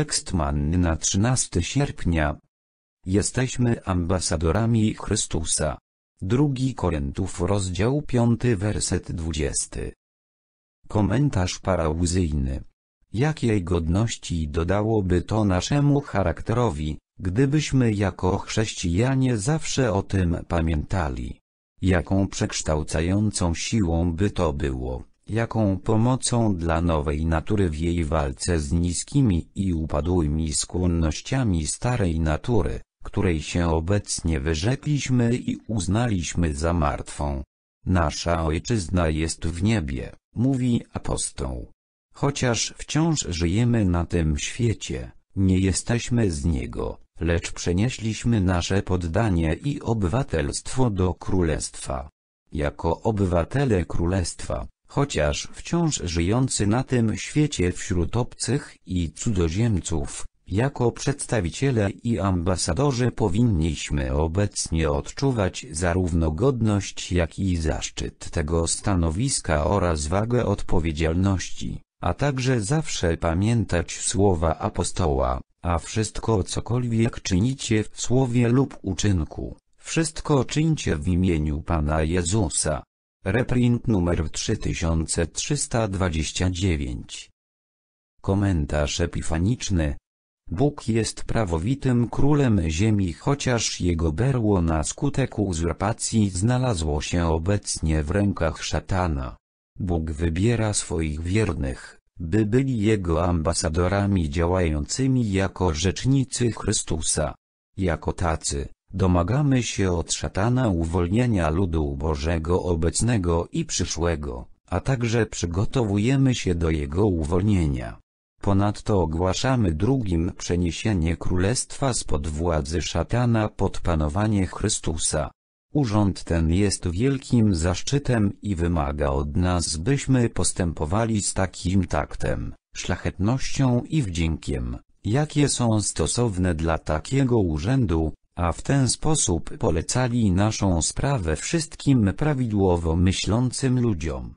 Tekst manny na 13 sierpnia. Jesteśmy ambasadorami Chrystusa. 2 Koryntów rozdział 5 werset 20. Komentarz parałuzyjny. Jakiej godności dodałoby to naszemu charakterowi, gdybyśmy jako chrześcijanie zawsze o tym pamiętali? Jaką przekształcającą siłą by to było? jaką pomocą dla nowej natury w jej walce z niskimi i upadłymi skłonnościami starej natury, której się obecnie wyrzekliśmy i uznaliśmy za martwą. Nasza ojczyzna jest w niebie, mówi apostoł. Chociaż wciąż żyjemy na tym świecie, nie jesteśmy z niego, lecz przenieśliśmy nasze poddanie i obywatelstwo do królestwa. Jako obywatele królestwa, chociaż wciąż żyjący na tym świecie wśród obcych i cudzoziemców, jako przedstawiciele i ambasadorzy powinniśmy obecnie odczuwać zarówno godność jak i zaszczyt tego stanowiska oraz wagę odpowiedzialności, a także zawsze pamiętać słowa apostoła, a wszystko cokolwiek czynicie w słowie lub uczynku, wszystko czyńcie w imieniu Pana Jezusa, Reprint numer 3329. Komentarz epifaniczny. Bóg jest prawowitym królem ziemi chociaż jego berło na skutek uzurpacji znalazło się obecnie w rękach szatana. Bóg wybiera swoich wiernych, by byli jego ambasadorami działającymi jako rzecznicy Chrystusa. Jako tacy, Domagamy się od szatana uwolnienia ludu Bożego obecnego i przyszłego, a także przygotowujemy się do jego uwolnienia. Ponadto ogłaszamy drugim przeniesienie królestwa spod władzy szatana pod panowanie Chrystusa. Urząd ten jest wielkim zaszczytem i wymaga od nas byśmy postępowali z takim taktem, szlachetnością i wdziękiem, jakie są stosowne dla takiego urzędu, a w ten sposób polecali naszą sprawę wszystkim prawidłowo myślącym ludziom.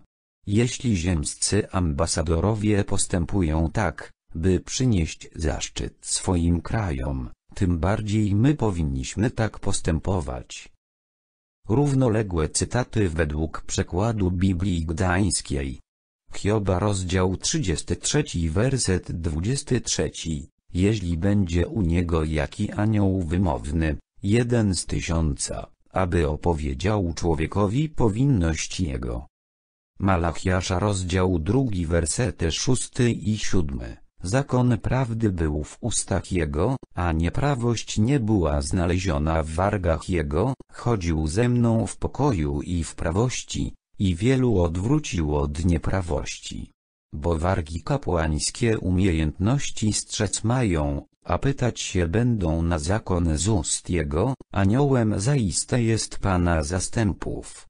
Jeśli ziemscy ambasadorowie postępują tak, by przynieść zaszczyt swoim krajom, tym bardziej my powinniśmy tak postępować. Równoległe cytaty według przekładu Biblii Gdańskiej. Hioba rozdział 33 werset 23 jeśli będzie u niego jaki anioł wymowny, jeden z tysiąca, aby opowiedział człowiekowi powinność jego. Malachiasza rozdział drugi wersety szósty i siódmy. Zakon prawdy był w ustach jego, a nieprawość nie była znaleziona w wargach jego, chodził ze mną w pokoju i w prawości, i wielu odwróciło od nieprawości bo wargi kapłańskie umiejętności strzec mają, a pytać się będą na zakon z ust jego, aniołem zaiste jest Pana zastępów.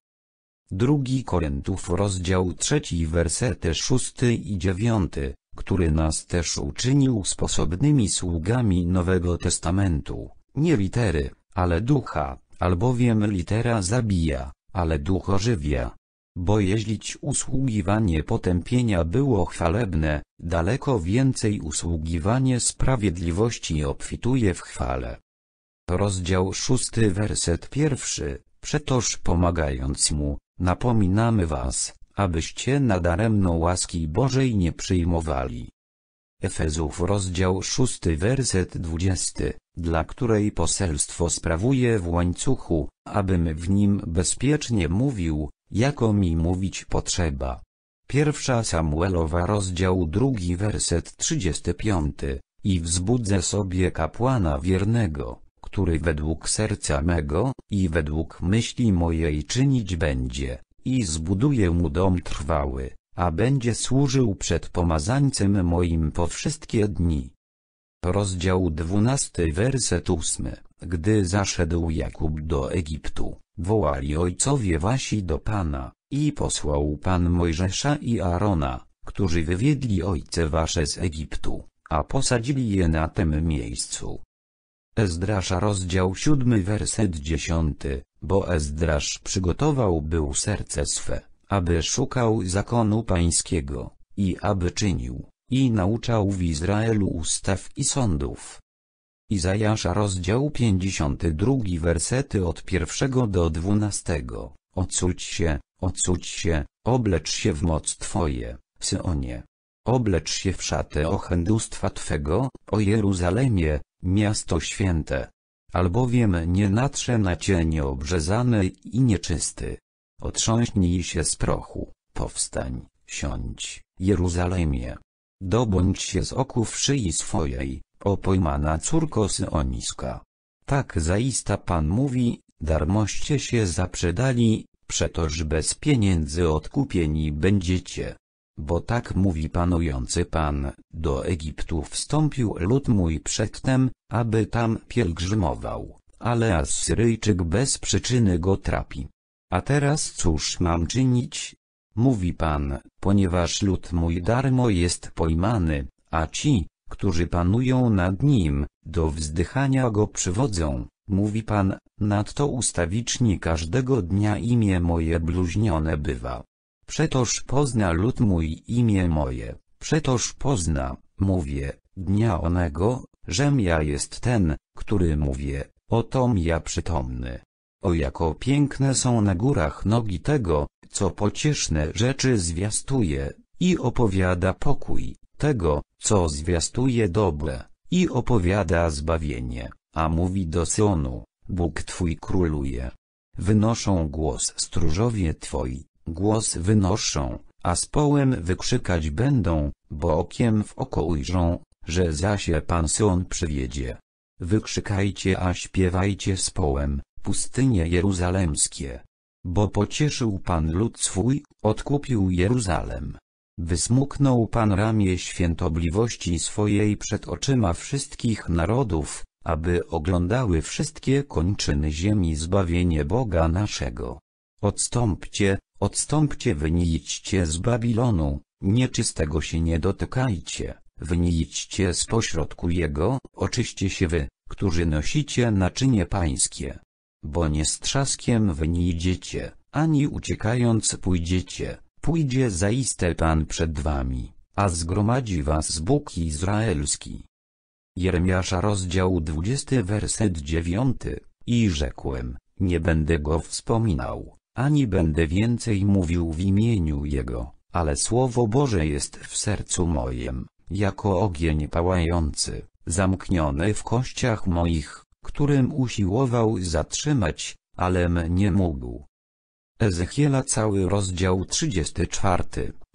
Drugi Korentów rozdział trzeci wersety szósty i dziewiąty, który nas też uczynił sposobnymi sługami Nowego Testamentu, nie litery, ale ducha, albowiem litera zabija, ale duch ożywia bo jeździć usługiwanie potępienia było chwalebne, daleko więcej usługiwanie sprawiedliwości obfituje w chwale. Rozdział 6 werset pierwszy, przetoż pomagając mu, napominamy was, abyście nadaremno łaski Bożej nie przyjmowali. Efezów rozdział 6 werset 20, dla której poselstwo sprawuje w łańcuchu, abym w nim bezpiecznie mówił, jako mi mówić potrzeba. Pierwsza Samuelowa rozdział drugi werset 35, i wzbudzę sobie kapłana wiernego, który według serca mego, i według myśli mojej czynić będzie, i zbuduję mu dom trwały, a będzie służył przed pomazańcem moim po wszystkie dni. Rozdział 12 werset 8 gdy zaszedł Jakub do Egiptu, wołali ojcowie wasi do Pana, i posłał Pan Mojżesza i Arona, którzy wywiedli ojce wasze z Egiptu, a posadzili je na tym miejscu. Ezdrasza rozdział 7 werset 10, bo Ezdrasz przygotował był serce swe, aby szukał zakonu pańskiego, i aby czynił, i nauczał w Izraelu ustaw i sądów Izajasza rozdział 52 wersety od pierwszego do dwunastego. Ocuć się, ocuć się, oblecz się w moc Twoje, Syonie. Oblecz się w szatę ochędustwa Twego, o Jeruzalemie, miasto święte. Albowiem nie natrze na Cię obrzezany i nieczysty. Otrząśnij się z prochu, powstań, siądź, Jeruzalemie. Dobądź się z w szyi swojej, o pojmana córko syoniska. Tak zaista pan mówi, darmoście się zaprzedali, przetoż bez pieniędzy odkupieni będziecie. Bo tak mówi panujący Pan, do Egiptu wstąpił lud mój przedtem, aby tam pielgrzymował, ale asyryjczyk bez przyczyny go trapi. A teraz cóż mam czynić? Mówi Pan, ponieważ lud mój darmo jest pojmany, a ci, którzy panują nad nim, do wzdychania go przywodzą, mówi Pan, nadto ustawicznie każdego dnia imię moje bluźnione bywa. Przetoż pozna lud mój imię moje, przetoż pozna, mówię, dnia onego, żem ja jest ten, który mówię, otom ja przytomny. O jako piękne są na górach nogi tego, co pocieszne rzeczy zwiastuje, i opowiada pokój, tego, co zwiastuje dobre, i opowiada zbawienie, a mówi do Syonu, Bóg Twój króluje. Wynoszą głos stróżowie Twoi, głos wynoszą, a z połem wykrzykać będą, bo okiem w oko ujrzą, że zasie Pan Syon przywiedzie. Wykrzykajcie a śpiewajcie z połem, pustynie jeruzalemskie. Bo pocieszył Pan lud swój, odkupił Jeruzalem. Wysmuknął Pan ramię świętobliwości swojej przed oczyma wszystkich narodów, aby oglądały wszystkie kończyny ziemi zbawienie Boga naszego. Odstąpcie, odstąpcie wynijdźcie z Babilonu, nieczystego się nie dotykajcie, wynijdźcie z pośrodku jego, oczyście się wy, którzy nosicie naczynie pańskie. Bo nie z trzaskiem ani uciekając pójdziecie, pójdzie zaiste Pan przed wami, a zgromadzi was Bóg Izraelski. Jeremiasza rozdział 20 werset 9, i rzekłem, nie będę go wspominał, ani będę więcej mówił w imieniu jego, ale Słowo Boże jest w sercu mojem, jako ogień pałający, zamkniony w kościach moich, którym usiłował zatrzymać, ale nie mógł. Ezechiela cały rozdział 34.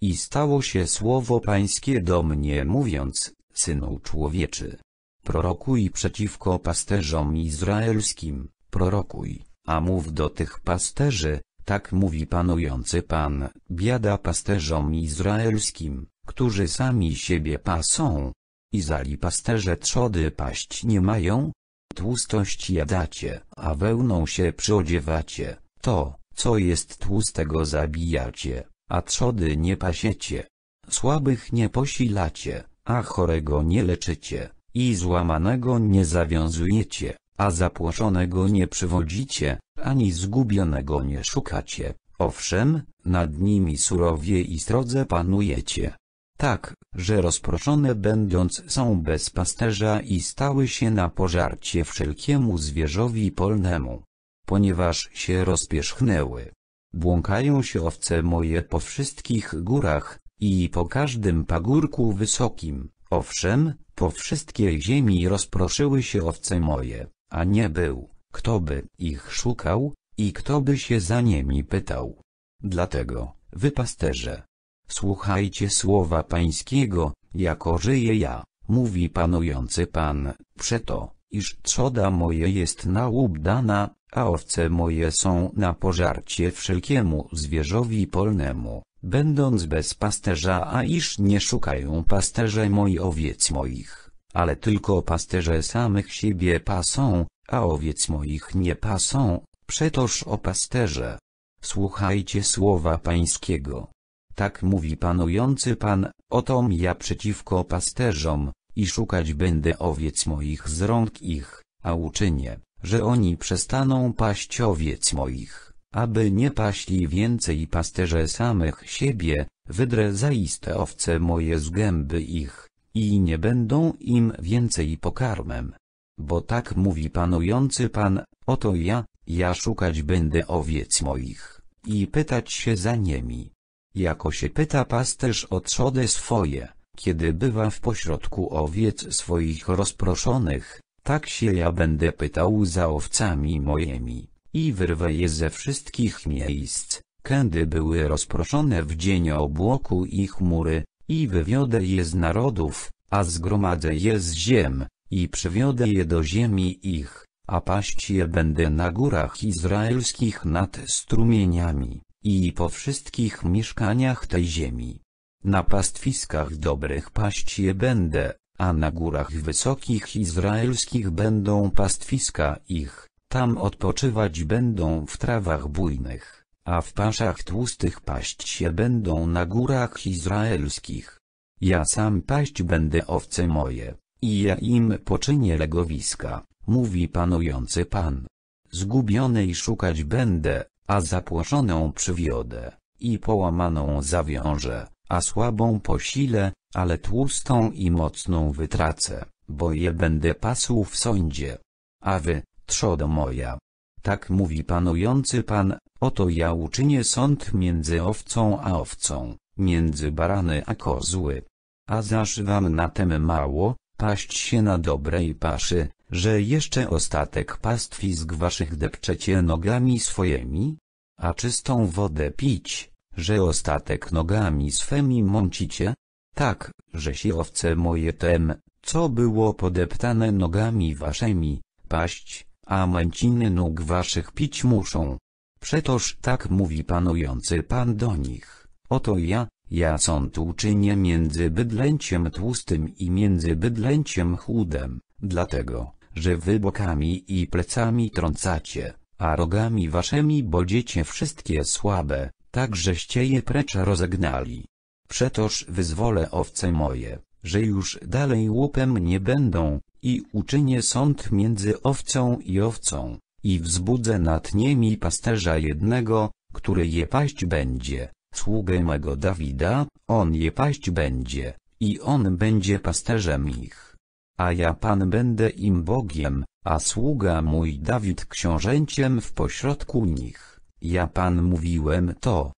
I stało się słowo pańskie do mnie mówiąc, synu człowieczy. Prorokuj przeciwko pasterzom izraelskim, prorokuj, a mów do tych pasterzy, tak mówi panujący Pan, biada pasterzom izraelskim, którzy sami siebie pasą. I zali pasterze trzody paść nie mają? Tłustość jadacie, a wełną się przyodziewacie, to, co jest tłustego zabijacie, a trzody nie pasiecie. Słabych nie posilacie, a chorego nie leczycie, i złamanego nie zawiązujecie, a zapłoszonego nie przywodzicie, ani zgubionego nie szukacie. Owszem, nad nimi surowie i srodze panujecie. Tak, że rozproszone będąc są bez pasterza i stały się na pożarcie wszelkiemu zwierzowi polnemu ponieważ się rozpierzchnęły. Błąkają się owce moje po wszystkich górach, i po każdym pagórku wysokim, owszem, po wszystkiej ziemi rozproszyły się owce moje, a nie był, kto by ich szukał, i kto by się za nimi pytał. Dlatego, wy pasterze, słuchajcie słowa pańskiego, jako żyję ja, mówi panujący Pan, przeto, iż trzoda moje jest na łup dana, a owce moje są na pożarcie wszelkiemu zwierzowi polnemu, będąc bez pasterza, a iż nie szukają pasterze moi owiec moich, ale tylko pasterze samych siebie pasą, a owiec moich nie pasą, przetoż o pasterze. Słuchajcie słowa pańskiego. Tak mówi panujący Pan, oto ja przeciwko pasterzom, i szukać będę owiec moich z rąk ich, a uczynię, że oni przestaną paść owiec moich, aby nie paśli więcej pasterze samych siebie, wydrę zaiste owce moje z gęby ich, i nie będą im więcej pokarmem. Bo tak mówi panujący Pan, oto ja, ja szukać będę owiec moich, i pytać się za nimi. Jako się pyta pasterz o trzody swoje, kiedy bywa w pośrodku owiec swoich rozproszonych, tak się ja będę pytał za owcami mojemi, i wyrwę je ze wszystkich miejsc, kędy były rozproszone w dzień obłoku i chmury, i wywiodę je z narodów, a zgromadzę je z ziem, i przywiodę je do ziemi ich, a paść je będę na górach izraelskich nad strumieniami, i po wszystkich mieszkaniach tej ziemi. Na pastwiskach dobrych paść je będę, a na górach wysokich izraelskich będą pastwiska ich, tam odpoczywać będą w trawach bujnych, a w paszach tłustych paść się będą na górach izraelskich. Ja sam paść będę owce moje, i ja im poczynię legowiska, mówi panujący Pan. Zgubionej szukać będę, a zapłoszoną przywiodę, i połamaną zawiążę, a słabą posilę, ale tłustą i mocną wytracę, bo je będę pasł w sądzie. A wy, trzodo moja. Tak mówi panujący Pan, oto ja uczynię sąd między owcą a owcą, między barany a kozły. A zaż wam na tem mało, paść się na dobrej paszy, że jeszcze ostatek pastwisk waszych depczecie nogami swoimi? A czystą wodę pić, że ostatek nogami swemi mącicie? Tak, że siłowce moje tem, co było podeptane nogami waszymi, paść, a męciny nóg waszych pić muszą. Przetoż tak mówi panujący Pan do nich, oto ja, ja sąd uczynię między bydlęciem tłustym i między bydlęciem chudem, dlatego, że wy bokami i plecami trącacie, a rogami waszymi bodziecie wszystkie słabe, tak żeście je precz rozegnali. Przetoż wyzwolę owce moje, że już dalej łupem nie będą, i uczynię sąd między owcą i owcą, i wzbudzę nad niemi pasterza jednego, który je paść będzie, sługę mego Dawida, on je paść będzie, i on będzie pasterzem ich. A ja Pan będę im Bogiem, a sługa mój Dawid książęciem w pośrodku nich. Ja Pan mówiłem to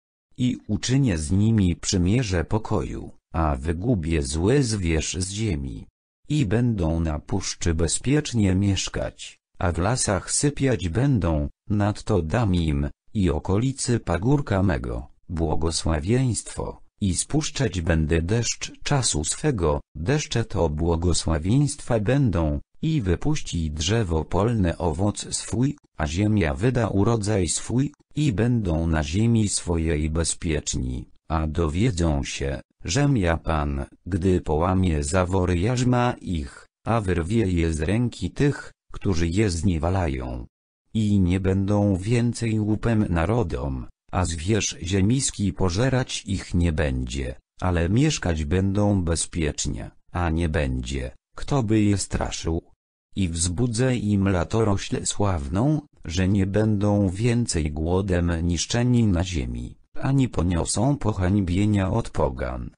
i uczynię z nimi przymierze pokoju, a wygubię zły zwierz z ziemi. I będą na puszczy bezpiecznie mieszkać, a w lasach sypiać będą, nadto dam im, i okolicy pagórka mego, błogosławieństwo, i spuszczać będę deszcz czasu swego, deszcze to błogosławieństwa będą, i wypuści drzewo polne owoc swój, a ziemia wyda urodzaj swój, i będą na ziemi swojej bezpieczni, a dowiedzą się, żem ja Pan, gdy połamie zawory jarzma ich, a wyrwie je z ręki tych, którzy je zniewalają. I nie będą więcej łupem narodom, a zwierz ziemiski pożerać ich nie będzie, ale mieszkać będą bezpiecznie, a nie będzie, kto by je straszył i wzbudzę im latoroślę sławną, że nie będą więcej głodem niszczeni na ziemi, ani poniosą pohańbienia od pogan.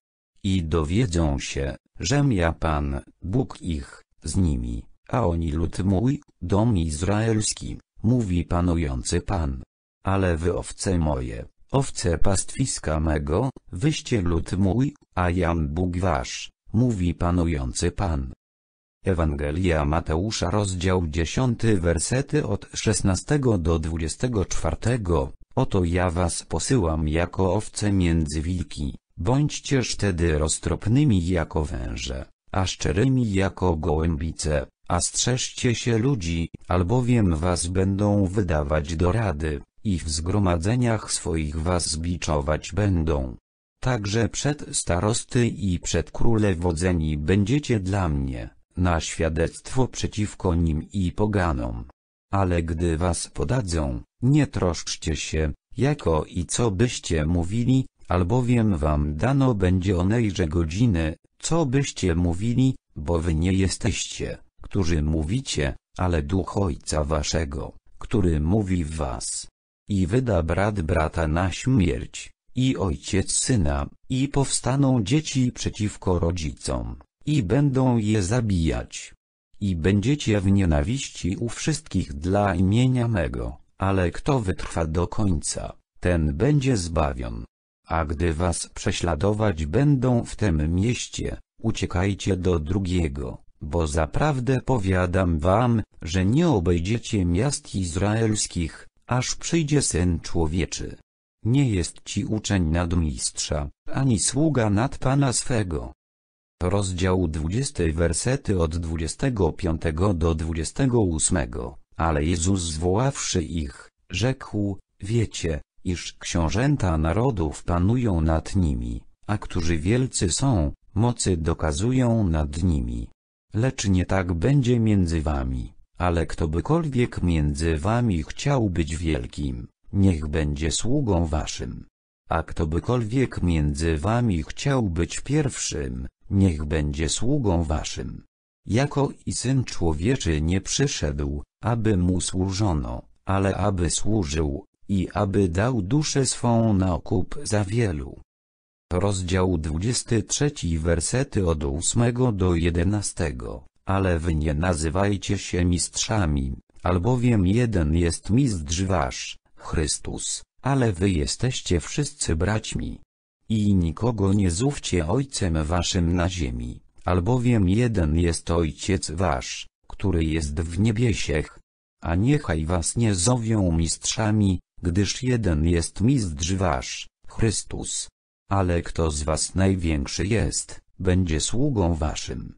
I dowiedzą się, żem ja Pan, Bóg ich, z nimi, a oni lud mój, dom izraelski, mówi panujący Pan. Ale wy owce moje, owce pastwiska mego, wyście lud mój, a jam Bóg wasz, mówi panujący Pan. Ewangelia Mateusza rozdział 10 wersety od 16 do 24 Oto ja was posyłam jako owce między wilki, bądźcież tedy roztropnymi jako węże, a szczerymi jako gołębice, a strzeżcie się ludzi, albowiem was będą wydawać do rady, i w zgromadzeniach swoich was zbiczować będą. Także przed starosty i przed króle wodzeni będziecie dla mnie na świadectwo przeciwko nim i poganom. Ale gdy was podadzą, nie troszczcie się, jako i co byście mówili, albowiem wam dano będzie onejże godziny, co byście mówili, bo wy nie jesteście, którzy mówicie, ale duch ojca waszego, który mówi w was. I wyda brat brata na śmierć, i ojciec syna, i powstaną dzieci przeciwko rodzicom, i będą je zabijać. I będziecie w nienawiści u wszystkich dla imienia mego, ale kto wytrwa do końca, ten będzie zbawion. A gdy was prześladować będą w tym mieście, uciekajcie do drugiego, bo zaprawdę powiadam wam, że nie obejdziecie miast izraelskich, aż przyjdzie Syn Człowieczy. Nie jest ci uczeń nadmistrza, ani sługa nad Pana swego. Rozdział 20 wersety od 25 do 28, ale Jezus zwoławszy ich, rzekł, wiecie, iż książęta narodów panują nad nimi, a którzy wielcy są, mocy dokazują nad nimi. Lecz nie tak będzie między wami, ale kto bykolwiek między wami chciał być wielkim, niech będzie sługą waszym. A kto bykolwiek między wami chciał być pierwszym, niech będzie sługą waszym. Jako i Syn Człowieczy nie przyszedł, aby mu służono, ale aby służył, i aby dał duszę swą na okup za wielu. Rozdział 23 wersety od 8 do 11 Ale wy nie nazywajcie się mistrzami, albowiem jeden jest mistrz wasz, Chrystus, ale wy jesteście wszyscy braćmi. I nikogo nie zówcie ojcem waszym na ziemi, albowiem jeden jest ojciec wasz, który jest w niebiesiech. A niechaj was nie zowią mistrzami, gdyż jeden jest mistrz wasz, Chrystus. Ale kto z was największy jest, będzie sługą waszym.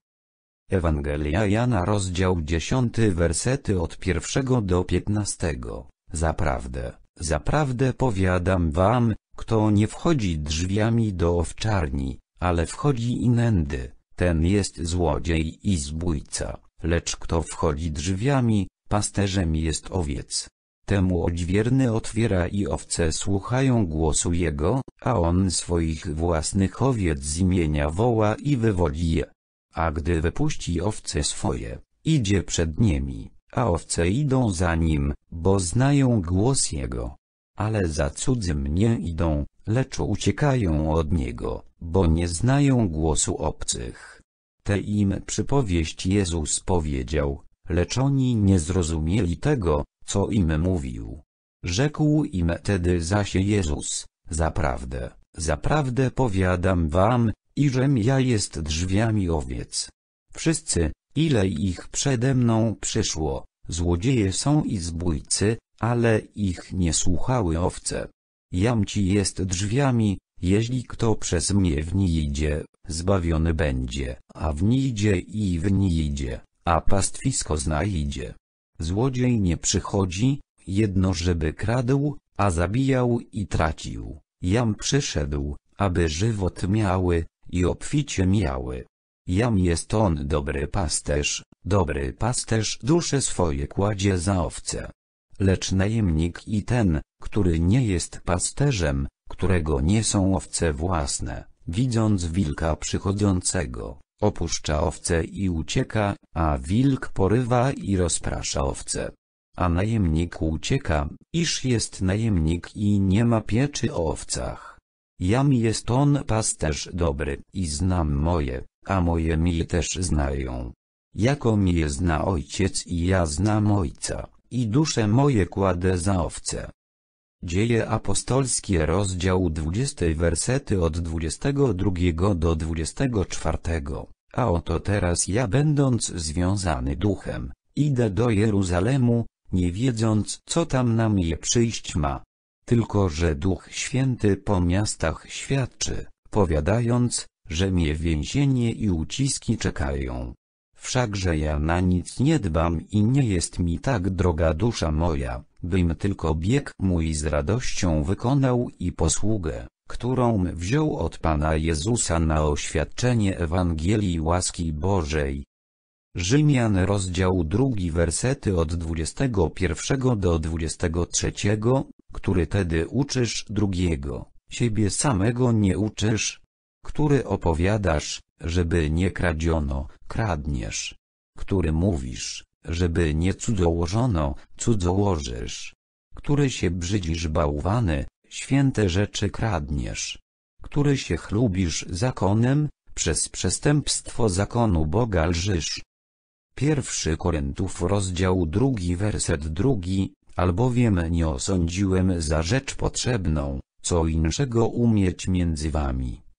Ewangelia Jana rozdział 10 wersety od pierwszego do piętnastego. Zaprawdę, zaprawdę powiadam wam, kto nie wchodzi drzwiami do owczarni, ale wchodzi inędy, ten jest złodziej i zbójca, lecz kto wchodzi drzwiami, pasterzem jest owiec. Temu odźwierny otwiera i owce słuchają głosu jego, a on swoich własnych owiec z imienia woła i wywodzi je. A gdy wypuści owce swoje, idzie przed nimi, a owce idą za nim, bo znają głos jego ale za cudzym nie idą, lecz uciekają od niego, bo nie znają głosu obcych. Te im przypowieść Jezus powiedział, lecz oni nie zrozumieli tego, co im mówił. Rzekł im tedy zaś Jezus, zaprawdę, zaprawdę powiadam wam, iżem ja jest drzwiami owiec. Wszyscy, ile ich przede mną przyszło, złodzieje są i zbójcy, ale ich nie słuchały owce. Jam ci jest drzwiami, jeśli kto przez mnie w nie idzie, zbawiony będzie, a w nie idzie i w nie idzie, a pastwisko znajdzie. Złodziej nie przychodzi, jedno żeby kradł, a zabijał i tracił. Jam przyszedł, aby żywot miały, i obficie miały. Jam jest on dobry pasterz, dobry pasterz dusze swoje kładzie za owce lecz najemnik i ten, który nie jest pasterzem, którego nie są owce własne, widząc wilka przychodzącego, opuszcza owce i ucieka, a wilk porywa i rozprasza owce. A najemnik ucieka, iż jest najemnik i nie ma pieczy o owcach. Jam jest on pasterz dobry i znam moje, a moje mi też znają. Jako je zna ojciec i ja znam ojca i dusze moje kładę za owce. Dzieje apostolskie rozdział 20 wersety od 22 do 24. A oto teraz ja będąc związany duchem, idę do Jeruzalemu, nie wiedząc co tam na mnie przyjść ma. Tylko że Duch Święty po miastach świadczy, powiadając, że mnie więzienie i uciski czekają wszakże ja na nic nie dbam i nie jest mi tak droga dusza moja, bym tylko bieg mój z radością wykonał i posługę, którą wziął od Pana Jezusa na oświadczenie Ewangelii łaski Bożej. Rzymian rozdział drugi wersety od 21 do 23, który tedy uczysz drugiego, siebie samego nie uczysz, który opowiadasz, żeby nie kradziono, kradniesz. Który mówisz, żeby nie cudzołożono, cudzołożysz. Który się brzydzisz bałwany, święte rzeczy kradniesz. Który się chlubisz zakonem, przez przestępstwo zakonu Boga lżysz. Pierwszy Koryntów rozdział drugi werset drugi, albowiem nie osądziłem za rzecz potrzebną, co inszego umieć między wami.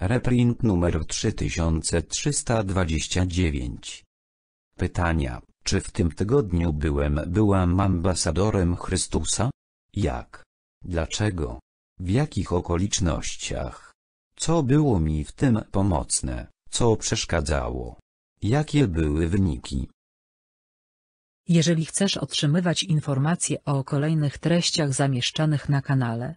Reprint numer 3329. Pytania. Czy w tym tygodniu byłem byłam ambasadorem Chrystusa? Jak? Dlaczego? W jakich okolicznościach? Co było mi w tym pomocne, co przeszkadzało? Jakie były wyniki? Jeżeli chcesz otrzymywać informacje o kolejnych treściach zamieszczanych na kanale,